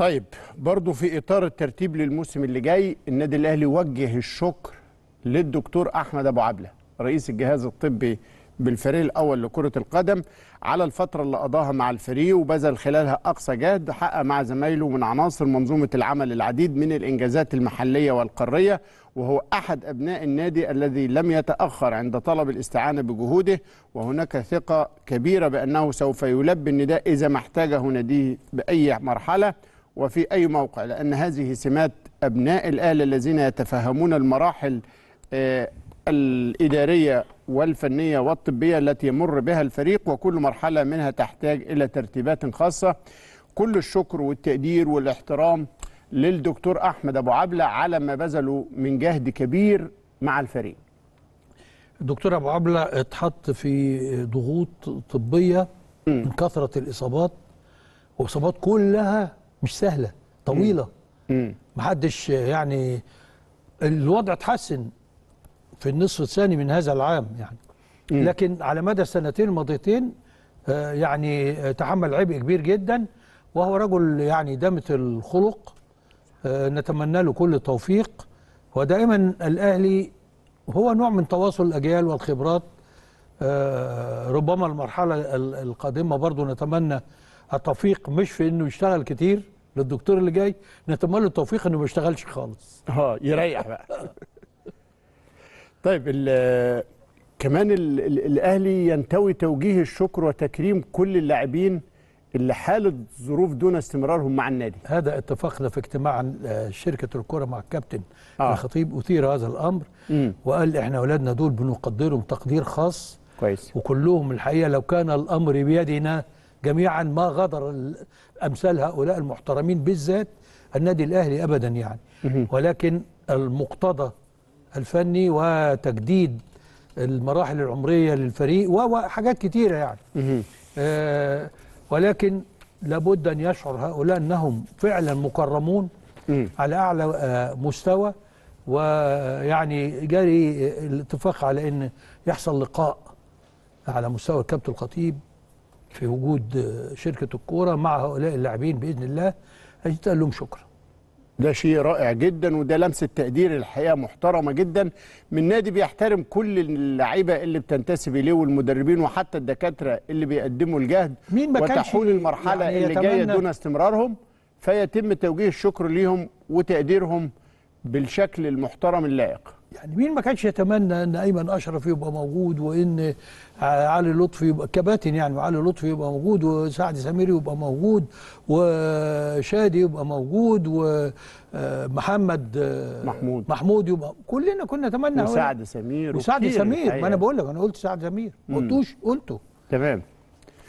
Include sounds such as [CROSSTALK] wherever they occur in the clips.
طيب برضو في اطار الترتيب للموسم اللي جاي النادي الاهلي وجه الشكر للدكتور احمد ابو عبله رئيس الجهاز الطبي بالفريق الاول لكره القدم على الفتره اللي قضاها مع الفريق وبذل خلالها اقصى جهد حقق مع زمايله من عناصر منظومه العمل العديد من الانجازات المحليه والقاريه وهو احد ابناء النادي الذي لم يتاخر عند طلب الاستعانه بجهوده وهناك ثقه كبيره بانه سوف يلبي النداء اذا ما احتاجه ناديه باي مرحله وفي أي موقع لأن هذه سمات أبناء الأهل الذين يتفهمون المراحل آه، الإدارية والفنية والطبية التي يمر بها الفريق وكل مرحلة منها تحتاج إلى ترتيبات خاصة كل الشكر والتقدير والاحترام للدكتور أحمد أبو عبلة على ما بذلوا من جهد كبير مع الفريق الدكتور أبو عبلة اتحط في ضغوط طبية من كثرة الإصابات وإصابات كلها مش سهله طويله محدش يعني الوضع اتحسن في النصف الثاني من هذا العام يعني لكن على مدى السنتين الماضيتين آه، يعني آه، تحمل عبء كبير جدا وهو رجل يعني دامة الخلق آه، نتمنى له كل التوفيق ودائما الأهلي هو نوع من تواصل الأجيال والخبرات ربما المرحلة القادمة برضو نتمنى التوفيق مش في انه يشتغل كتير للدكتور اللي جاي نتمنى له التوفيق انه ما يشتغلش خالص اه يريح بقى [LAUGHS] طيب ال كمان الـ الـ الاهلي ينتوي توجيه الشكر وتكريم كل اللاعبين اللي حالت ظروف دون استمرارهم مع النادي هذا اتفقنا في اجتماع آه، شركه الكره مع الكابتن آه. الخطيب اثير هذا الامر مم. وقال احنا اولادنا دول بنقدرهم تقدير خاص كويس وكلهم الحقيقه لو كان الامر بيدنا جميعا ما غدر أمثال هؤلاء المحترمين بالذات النادي الأهلي أبدا يعني ولكن المقتضى الفني وتجديد المراحل العمرية للفريق وحاجات كتيرة يعني آه ولكن لابد أن يشعر هؤلاء أنهم فعلا مكرمون على أعلى آه مستوى ويعني جاري آه، الاتفاق على أن يحصل لقاء على مستوى الكابتن الخطيب في وجود آه، شركه الكوره مع هؤلاء اللاعبين باذن الله هيتقال لهم شكرا ده شيء رائع جدا وده لمسه تقدير الحقيقه محترمه جدا من نادي بيحترم كل اللعيبه اللي بتنتسب اليه والمدربين وحتى الدكاتره اللي بيقدموا الجهد مين ما وتحول المرحله يعني اللي جايه دون استمرارهم فيتم توجيه الشكر ليهم وتقديرهم بالشكل المحترم اللائق يعني مين ما كانش يتمنى ان ايمن اشرف يبقى موجود وان علي لطفي يبقى كباتن يعني وعلي لطفي يبقى موجود وسعد سمير يبقى موجود وشادي يبقى موجود ومحمد آه، آه، محمود محمود يبقى كلنا كنا نتمنى وسعد سمير وسعد سمير ما انا بقول لك انا قلت سعد سمير ما قلتوش قلته تمام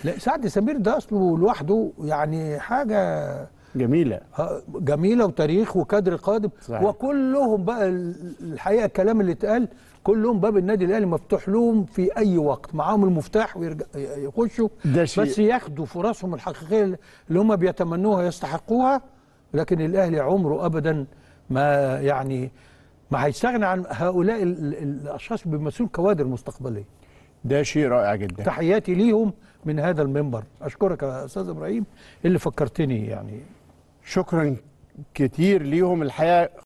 لا سعد سمير ده اصله لوحده يعني حاجه جميله جميله وتاريخ وكادر قادم صحيح. وكلهم بقى الحقيقه الكلام اللي اتقال كلهم باب النادي الاهلي مفتوح لهم في اي وقت معاهم المفتاح ويرجع ويخشوا بس ياخدوا فرصهم الحقيقيه اللي هم بيتمنوها يستحقوها لكن الاهلي عمره ابدا ما يعني ما هيستغنى عن هؤلاء الاشخاص بيمثلوا كوادر مستقبليه ده شيء رائع جدا تحياتي ليهم من هذا المنبر اشكرك يا استاذ ابراهيم اللي فكرتني يعني شكرا كتير ليهم الحقيقه